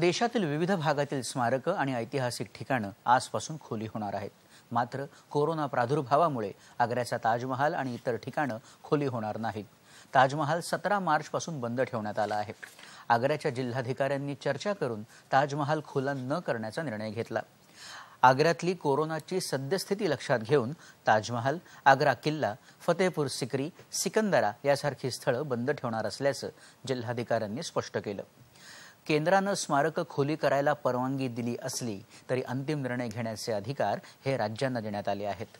देशातील विविध भागातील स्मारकं आणि ऐतिहासिक ठिकाणं आजपासून खुली होणार आहेत मात्र कोरोना प्रादुर्भावामुळे आग्र्याचा ताजमहाल आणि इतर ठिकाणं खुली होणार नाहीत ताजमहाल सतरा मार्चपासून बंद ठेवण्यात आला आहे आग्र्याच्या जिल्हाधिकाऱ्यांनी चर्चा करून ताजमहाल खुला न करण्याचा निर्णय घेतला आग्र्यातली कोरोनाची सद्यस्थिती लक्षात घेऊन ताजमहाल आग्रा किल्ला फतेहपूर सिकरी सिकंदरा यासारखी स्थळं बंद ठेवणार असल्याचं जिल्हाधिकाऱ्यांनी स्पष्ट केलं केंद्रानं स्मारक खोली करायला परवानगी दिली असली तरी अंतिम निर्णय घेण्याचे अधिकार हे राज्यांना देण्यात आले आहेत